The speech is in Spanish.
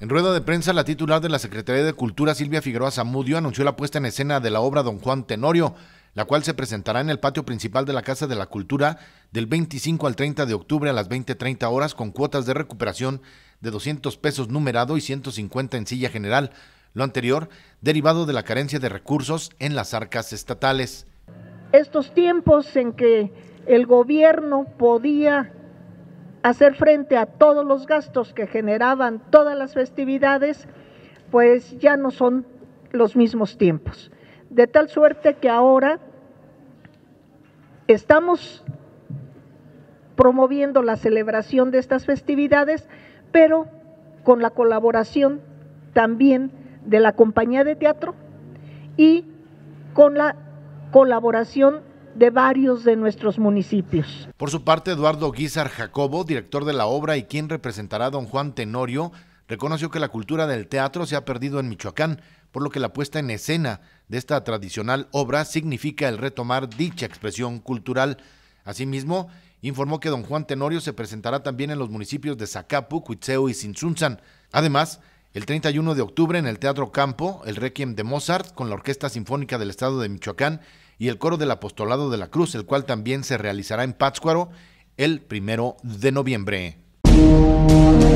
En rueda de prensa, la titular de la Secretaría de Cultura, Silvia Figueroa Zamudio, anunció la puesta en escena de la obra Don Juan Tenorio, la cual se presentará en el patio principal de la Casa de la Cultura del 25 al 30 de octubre a las 20.30 horas con cuotas de recuperación de 200 pesos numerado y 150 en silla general, lo anterior derivado de la carencia de recursos en las arcas estatales. Estos tiempos en que el gobierno podía hacer frente a todos los gastos que generaban todas las festividades, pues ya no son los mismos tiempos. De tal suerte que ahora estamos promoviendo la celebración de estas festividades, pero con la colaboración también de la compañía de teatro y con la colaboración de varios de nuestros municipios. Por su parte, Eduardo Guizar Jacobo, director de la obra y quien representará a don Juan Tenorio, reconoció que la cultura del teatro se ha perdido en Michoacán, por lo que la puesta en escena de esta tradicional obra significa el retomar dicha expresión cultural. Asimismo, informó que don Juan Tenorio se presentará también en los municipios de Zacapu, Cuitseo y Sinsunzan. Además, el 31 de octubre en el Teatro Campo, el Requiem de Mozart con la Orquesta Sinfónica del Estado de Michoacán y el Coro del Apostolado de la Cruz, el cual también se realizará en Pátzcuaro el 1 de noviembre.